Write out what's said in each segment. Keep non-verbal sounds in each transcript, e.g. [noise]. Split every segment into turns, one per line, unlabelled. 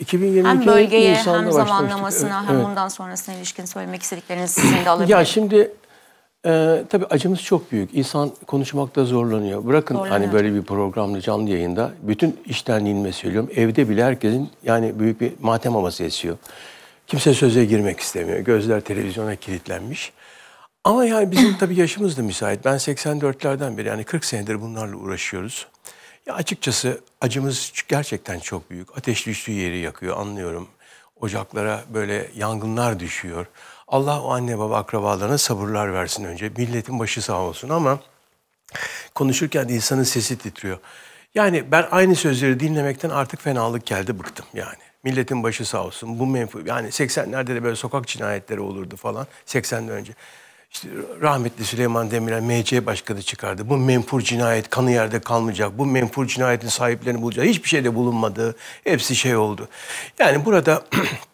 2022 hem bölgeye hem zamanlamasına evet, hem bundan sonrasına ilişkin söylemek istedikleriniz sizin de alabilirim. Ya şimdi e, tabii acımız çok büyük. İnsan konuşmakta zorlanıyor. Bırakın hani zorlanıyor. hani böyle bir programda canlı yayında bütün işten inme söylüyorum. Evde bile herkesin yani büyük bir matem havası esiyor. Kimse söze girmek istemiyor. Gözler televizyona kilitlenmiş. Ama yani bizim tabii yaşımız da müsait. Ben 84'lerden beri yani 40 senedir bunlarla uğraşıyoruz. Ya açıkçası acımız gerçekten çok büyük. Ateş düştüğü yeri yakıyor anlıyorum. Ocaklara böyle yangınlar düşüyor. Allah o anne baba akrabalarına sabırlar versin önce. Milletin başı sağ olsun ama konuşurken insanın sesi titriyor. Yani ben aynı sözleri dinlemekten artık fenalık geldi bıktım yani. Milletin başı sağ olsun. Bu menfur yani 80'lerde de böyle sokak cinayetleri olurdu falan 80'den önce. İşte rahmetli Süleyman Demirel MC başkanı çıkardı. Bu menfur cinayet kanı yerde kalmayacak. Bu menfur cinayetin sahiplerini bulacak. Hiçbir şey de bulunmadı. Hepsi şey oldu. Yani burada [clears throat]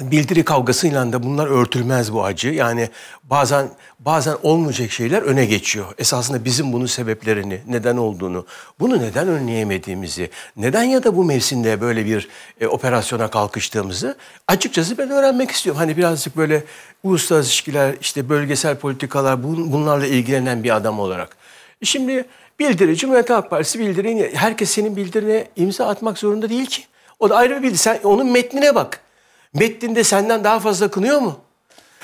bildiri kavgasıyla da bunlar örtülmez bu acı. Yani bazen bazen olmayacak şeyler öne geçiyor. Esasında bizim bunun sebeplerini, neden olduğunu, bunu neden önleyemediğimizi, neden ya da bu mevsimde böyle bir e, operasyona kalkıştığımızı açıkçası ben öğrenmek istiyorum. Hani birazcık böyle uluslararası ilişkiler, işte bölgesel politikalar bun, bunlarla ilgilenen bir adam olarak. şimdi bildiri Cumhuriyet Halk Partisi bildirin herkes senin bildirine imza atmak zorunda değil ki. O da ayrı bir bildiri. Sen onun metnine bak. Metninde senden daha fazla kınıyor mu?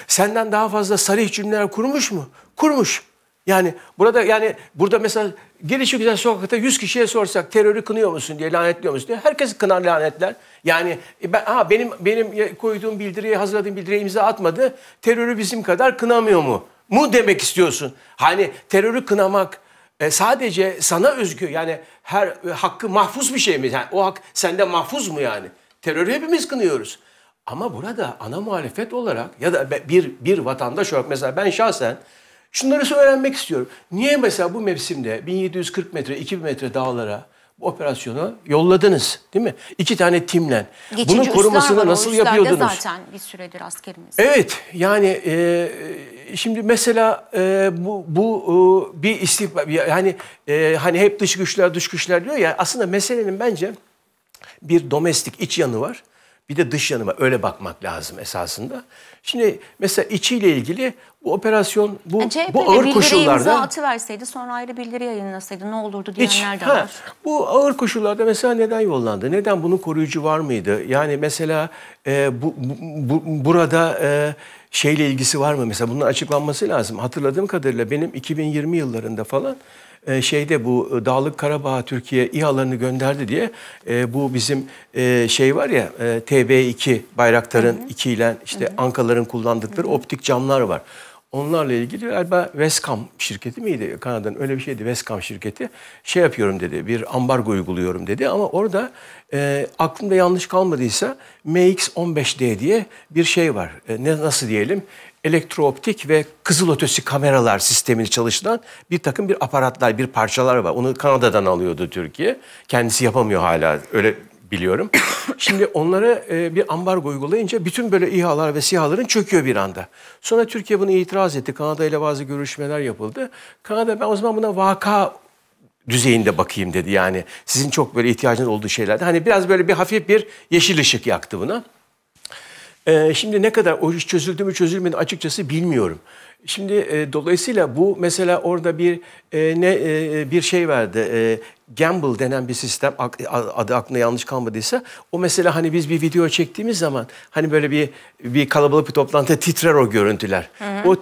Senden daha fazla sarih cümleler kurmuş mu? Kurmuş. Yani burada yani burada mesela gelişi güzel sokakta 100 kişiye sorsak terörü kınıyor musun diye lanetliyor musun diye herkes kınar lanetler. Yani e, ben, ha benim benim koyduğum bildiriye hazırladığım bildiriye imza atmadı. Terörü bizim kadar kınamıyor mu? Mu demek istiyorsun. Hani terörü kınamak e, sadece sana özgü yani her e, hakkı mahfuz bir şey mi? Yani o hak sende mahfuz mu yani? Terörü hepimiz kınıyoruz. Ama burada ana muhalefet olarak ya da bir bir vatandaş olarak mesela ben şahsen şunları öğrenmek istiyorum. Niye mesela bu mevsimde 1740 metre, 2000 metre dağlara bu operasyonu yolladınız değil mi? İki tane timle. Bunun korumasını var, nasıl yapıyordunuz? zaten bir süredir askerimiz. Evet yani e, şimdi mesela e, bu, bu e, bir istihbar yani e, hani hep dış güçler dış güçler diyor ya aslında meselenin bence bir domestik iç yanı var. Bir de dış yanıma öyle bakmak lazım esasında. Şimdi mesela içiyle ilgili bu operasyon bu, CHP bu ağır koşullarda... atı verseydi sonra ayrı bildiri yayınlasaydı ne olurdu diyenler hiç, de var. bu ağır koşullarda mesela neden yollandı? Neden bunun koruyucu var mıydı? Yani mesela e, bu, bu, burada e, şeyle ilgisi var mı? Mesela bunun açıklanması lazım. Hatırladığım kadarıyla benim 2020 yıllarında falan e, şeyde bu e, Dağlık Karabağ Türkiye İHA'larını gönderdi diye e, bu bizim şey var ya TB2 Bayraktar'ın 2 ile işte hı hı. Ankaların kullandıkları hı hı. optik camlar var. Onlarla ilgili galiba Westcom şirketi miydi? Kanada'nın öyle bir şeydi Westcom şirketi. Şey yapıyorum dedi, bir ambargo uyguluyorum dedi. Ama orada e, aklımda yanlış kalmadıysa MX-15D diye bir şey var. E, ne Nasıl diyelim? elektrooptik ve kızılötesi kameralar sistemini çalıştıran bir takım bir aparatlar, bir parçalar var. Onu Kanada'dan alıyordu Türkiye. Kendisi yapamıyor hala. Öyle biliyorum. Şimdi onlara e, bir ambargo uygulayınca bütün böyle İHA'lar ve SİHA'ların çöküyor bir anda. Sonra Türkiye bunu itiraz etti. Kanada ile bazı görüşmeler yapıldı. Kanada ben o zaman buna vaka düzeyinde bakayım dedi. Yani sizin çok böyle ihtiyacınız olduğu şeylerde. Hani biraz böyle bir hafif bir yeşil ışık yaktı buna. Ee, şimdi ne kadar o iş çözüldü mü çözülmedi açıkçası bilmiyorum. Şimdi e, dolayısıyla bu mesela orada bir e, ne e, e bir şey verdi. E, gamble denen bir sistem adı aklına yanlış kalmadıysa o mesela hani biz bir video çektiğimiz zaman hani böyle bir bir kalabalık bir toplantıda titrer o görüntüler. Hı hı. O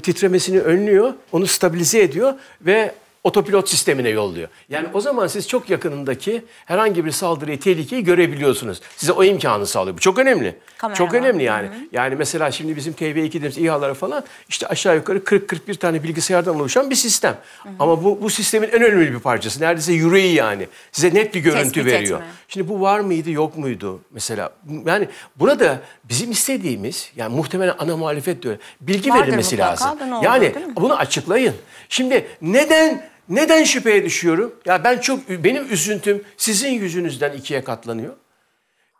titremesini önlüyor, onu stabilize ediyor ve otopilot sistemine yolluyor. Yani o zaman siz çok yakınındaki herhangi bir saldırıyı, tehlikeyi görebiliyorsunuz. Size o imkanı sağlıyor. Bu çok önemli. Kamera çok önemli yani. Hı hı. Yani mesela şimdi bizim TB2 dediğimiz İHA'lara falan işte aşağı yukarı 40-41 tane bilgisayardan oluşan bir sistem. Hı hı. Ama bu, bu sistemin en önemli bir parçası. Neredeyse yüreği yani. Size net bir görüntü Tespit veriyor. Etme. Şimdi bu var mıydı yok muydu mesela? Yani burada bizim istediğimiz yani muhtemelen ana muhalefet diyor. Bilgi Vardır verilmesi mutlaka, lazım. Olur, yani bunu açıklayın. Şimdi neden neden şüpheye düşüyorum? Ya ben çok benim üzüntüm sizin yüzünüzden ikiye katlanıyor.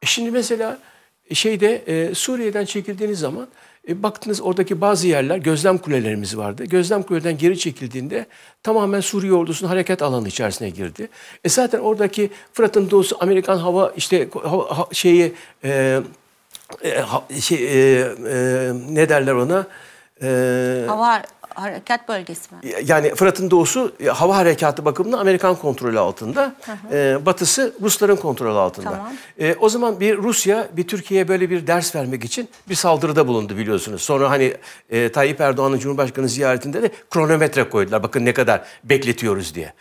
E şimdi mesela e, şeyde e, Suriye'den çekildiğiniz zaman e, baktınız oradaki bazı yerler gözlem kulelerimiz vardı. Gözlem kuleden geri çekildiğinde tamamen Suriye ordusunun hareket alanı içerisine girdi. E zaten oradaki Fırat'ın doğusu Amerikan hava işte hava, ha, şeyi e, e, ha, şey, e, e, ne derler ona? E, hava harekat bölgesi mi? Yani Fırat'ın doğusu hava harekatı bakımından Amerikan kontrolü altında. Hı hı. E, batısı Rusların kontrolü altında. Tamam. E, o zaman bir Rusya bir Türkiye'ye böyle bir ders vermek için bir saldırıda bulundu biliyorsunuz. Sonra hani e, Tayyip Erdoğan'ın Cumhurbaşkanı ziyaretinde de kronometre koydular. Bakın ne kadar bekletiyoruz diye.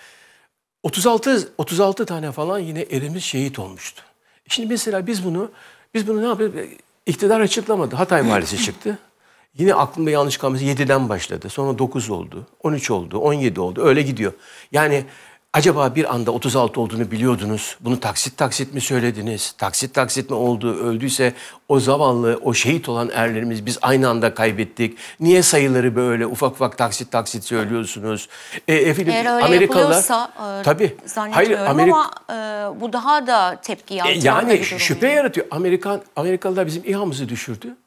36 36 tane falan yine erimiz şehit olmuştu. Şimdi mesela biz bunu biz bunu ne yapıyoruz? İktidar açıklamadı. Hatay valisi çıktı. [laughs] Yine aklımda yanlış kalması 7'den başladı. Sonra 9 oldu, 13 oldu, 17 oldu. Öyle gidiyor. Yani acaba bir anda 36 olduğunu biliyordunuz. Bunu taksit taksit mi söylediniz? Taksit taksit mi oldu? Öldüyse o zavallı, o şehit olan erlerimiz biz aynı anda kaybettik. Niye sayıları böyle ufak ufak taksit taksit söylüyorsunuz? E, efendim, Eğer öyle Amerikalılar, e, tabii, hayır, Amerika, ama e, bu daha da tepki yaratıyor. E, yani şüphe yaratıyor. Amerikan, Amerikalılar bizim İHA'mızı düşürdü.